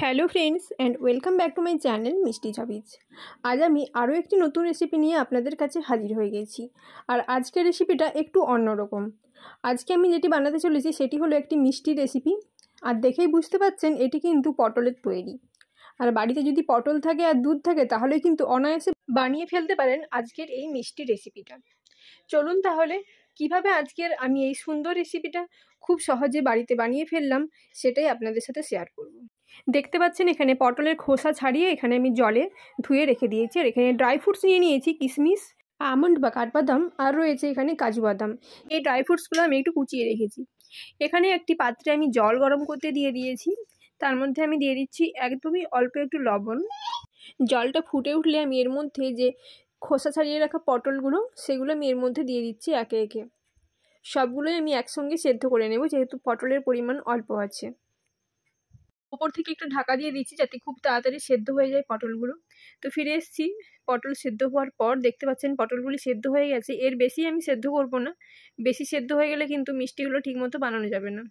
hello friends and welcome back to my channel Mishti ছাবিজ আজ আমি আরও একটি নতুন রেসিপি নিয়ে আপনাদের কাছে হাজির হয়ে গেছি আর আজকের রেসিপিটা একটু অন্যরকম আজকে আমি যেটি বানাতে চলেছি সেটি হলো একটি মিষ্টি রেসিপি আর দেখেই বুঝতে পাচ্ছেন এটি কিন্তু পটলের তৈরি আর বাড়িতে যদি পটল থাকে আর দুধ থাকে তাহলে কিন্তু অনায়াসে বানিয়ে ফেলতে পারেন আজকের এই মিষ্টি রেসিপিটা চলুন তাহলে কিভাবে আজকের আমি এই সুন্দর রেসিপিটা খুব সহজে বাড়িতে বানিয়ে ফেললাম সেটাই আপনাদের সাথে শেয়ার করব দেখতে পাচ্ছেন এখানে পটলের খোসা ছাড়িয়ে এখানে আমি জলে ধুয়ে রেখে দিয়েছি আর এখানে ড্রাই ফ্রুটস নিয়ে নিয়েছি কিশমিশ আমন্ড বা কাঠবাদাম আর রয়েছে এখানে কাজু বাদাম এই ড্রাই ফ্রুটসগুলো আমি একটু কুচিয়ে রেখেছি এখানে একটি পাত্রে আমি জল গরম করতে দিয়ে দিয়েছি তার মধ্যে আমি দিয়ে দিচ্ছি একদমই অল্প একটু লবণ জলটা ফুটে উঠলে আমি এর মধ্যে যে খোসা ছাড়িয়ে রাখা পটলগুলো সেগুলো আমি এর মধ্যে দিয়ে দিচ্ছি একে একে সবগুলোই আমি একসঙ্গে সেদ্ধ করে নেব যেহেতু পটলের পরিমাণ অল্প আছে উপর থেকে একটু ঢাকা দিয়ে দিচ্ছি যাতে খুব তাড়াতাড়ি সেদ্ধ হয়ে যায় পটলগুলো তো ফিরে এসেছি পটল সেদ্ধ হওয়ার পর দেখতে পাচ্ছেন পটলগুলি সেদ্ধ হয়ে গেছে এর বেশি আমি সেদ্ধ করব না বেশি সেদ্ধ হয়ে গেলে কিন্তু মিষ্টিগুলো ঠিকমতো বানানো যাবে না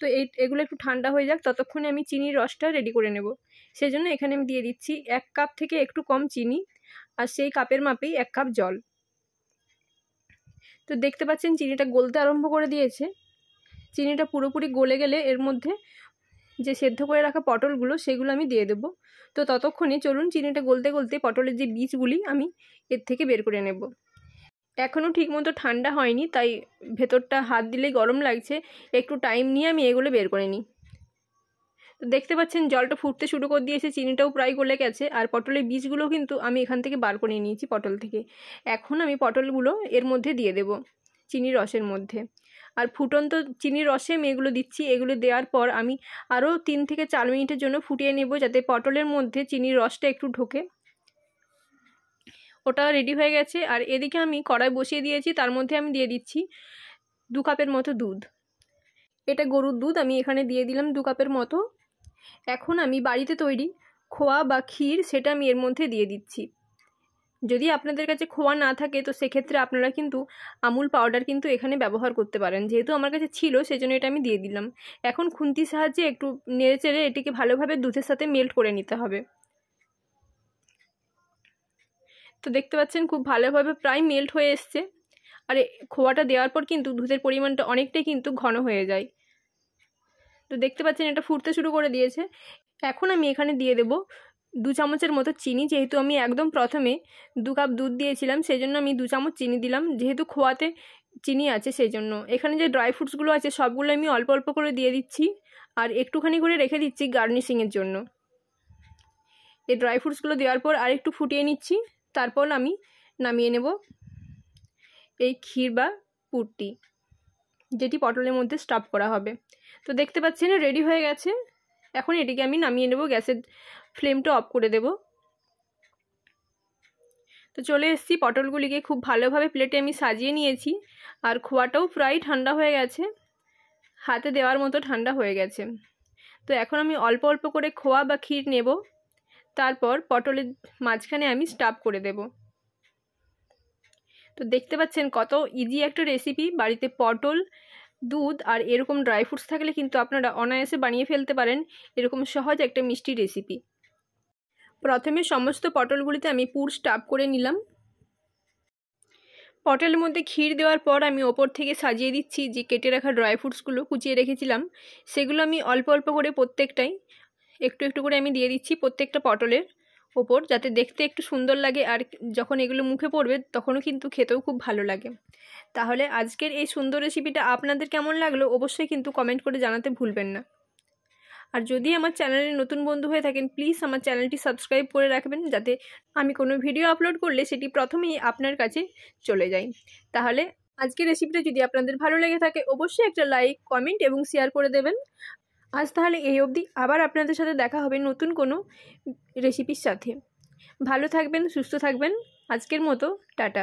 তো এই এগুলো একটু ঠান্ডা হয়ে যাক ততক্ষণে আমি চিনির রসটা রেডি করে নেব সেই জন্য এখানে আমি দিয়ে দিচ্ছি এক কাপ থেকে একটু কম চিনি আর সেই কাপের মাপেই এক কাপ জল তো দেখতে পাচ্ছেন চিনিটা গলতে আরম্ভ করে দিয়েছে চিনিটা পুরোপুরি গলে গেলে এর মধ্যে যে সেদ্ধ করে রাখা পটলগুলো সেগুলো আমি দিয়ে দেবো তো ততক্ষণে চলুন চিনিটা গলতে গলতে পটলের যে বীজগুলি আমি এর থেকে বের করে নেব এখনও ঠিকমতো ঠান্ডা হয়নি তাই ভেতরটা হাত দিলে গরম লাগছে একটু টাইম নিয়ে আমি এগুলো বের করে নিই দেখতে পাচ্ছেন জলটা ফুটতে শুরু করে দিয়েছে চিনিটাও প্রায় গলে গেছে আর পটলের বীজগুলো কিন্তু আমি এখান থেকে বার করে নিয়েছি পটল থেকে এখন আমি পটলগুলো এর মধ্যে দিয়ে দেব চিনির রসের মধ্যে আর ফুটন্ত চিনির রসে আমি এগুলো দিচ্ছি এগুলো দেওয়ার পর আমি আরও তিন থেকে চার মিনিটের জন্য ফুটিয়ে নেব যাতে পটলের মধ্যে চিনির রসটা একটু ঢোকে ওটা রেডি হয়ে গেছে আর এদিকে আমি কড়াই বসিয়ে দিয়েছি তার মধ্যে আমি দিয়ে দিচ্ছি দু কাপের মতো দুধ এটা গরুর দুধ আমি এখানে দিয়ে দিলাম দু কাপের মতো এখন আমি বাড়িতে তৈরি খোয়া বা ক্ষীর সেটা আমি এর মধ্যে দিয়ে দিচ্ছি যদি আপনাদের কাছে খোয়া না থাকে তো সেক্ষেত্রে আপনারা কিন্তু আমুল পাউডার কিন্তু এখানে ব্যবহার করতে পারেন যেহেতু আমার কাছে ছিল সেজন্য এটা আমি দিয়ে দিলাম এখন খুন্তির সাহায্যে একটু নেড়ে চেড়ে এটিকে ভালোভাবে দুধের সাথে মেল্ট করে নিতে হবে তো দেখতে পাচ্ছেন খুব ভালোভাবে প্রায় মেল্ট হয়ে এসছে আর খোয়াটা দেওয়ার পর কিন্তু দুধের পরিমাণটা অনেকটাই কিন্তু ঘন হয়ে যায় তো দেখতে পাচ্ছেন এটা ফুটতে শুরু করে দিয়েছে এখন আমি এখানে দিয়ে দেবো দু চামচের মতো চিনি যেহেতু আমি একদম প্রথমে দু কাপ দুধ দিয়েছিলাম সেই জন্য আমি দু চামচ চিনি দিলাম যেহেতু খোয়াতে চিনি আছে সেই জন্য এখানে যে ড্রাই ফ্রুটসগুলো আছে সবগুলো আমি অল্প অল্প করে দিয়ে দিচ্ছি আর একটুখানি করে রেখে দিচ্ছি গার্নিশিংয়ের জন্য এই ড্রাই ফ্রুটসগুলো দেওয়ার পর আর একটু ফুটিয়ে নিচ্ছি তারপর আমি নামিয়ে নেব এই ক্ষীর বা পুরটি যেটি পটলের মধ্যে স্টাফ করা হবে তো দেখতে পাচ্ছেন রেডি হয়ে গেছে এখন এটিকে আমি নামিয়ে নেব গ্যাসের ফ্লেমটা অফ করে দেব তো চলে এসেছি পটলগুলিকে খুব ভালোভাবে প্লেটে আমি সাজিয়ে নিয়েছি আর খোয়াটাও প্রায় ঠান্ডা হয়ে গেছে হাতে দেওয়ার মতো ঠান্ডা হয়ে গেছে তো এখন আমি অল্প অল্প করে খোয়া বা ক্ষীর নেব তারপর পটলের মাঝখানে আমি স্টাফ করে দেব তো দেখতে পাচ্ছেন কত ইজি একটা রেসিপি বাড়িতে পটল দুধ আর এরকম ড্রাই ফ্রুটস থাকলে কিন্তু আপনারা অনায়াসে বানিয়ে ফেলতে পারেন এরকম সহজ একটা মিষ্টি রেসিপি প্রথমে সমস্ত পটলগুলিতে আমি পুর স্টাফ করে নিলাম পটলের মধ্যে ক্ষীর দেওয়ার পর আমি ওপর থেকে সাজিয়ে দিচ্ছি যে কেটে রাখা ড্রাই ফ্রুটসগুলো কুচিয়ে রেখেছিলাম সেগুলো আমি অল্প অল্প করে প্রত্যেকটাই একটু একটু করে আমি দিয়ে দিচ্ছি প্রত্যেকটা পটলের ওপর যাতে দেখতে একটু সুন্দর লাগে আর যখন এগুলো মুখে পড়বে তখনও কিন্তু খেতেও খুব ভালো লাগে তাহলে আজকের এই সুন্দর রেসিপিটা আপনাদের কেমন লাগলো অবশ্যই কিন্তু কমেন্ট করে জানাতে ভুলবেন না আর যদি আমার চ্যানেলে নতুন বন্ধু হয়ে থাকেন প্লিজ আমার চ্যানেলটি সাবস্ক্রাইব করে রাখবেন যাতে আমি কোনো ভিডিও আপলোড করলে সেটি প্রথমেই আপনার কাছে চলে যায় তাহলে আজকের রেসিপিটা যদি আপনাদের ভালো লেগে থাকে অবশ্যই একটা লাইক কমেন্ট এবং শেয়ার করে দেবেন আজ তাহলে এই অবধি আবার আপনাদের সাথে দেখা হবে নতুন কোনো রেসিপির সাথে ভালো থাকবেন সুস্থ থাকবেন আজকের মতো টাটা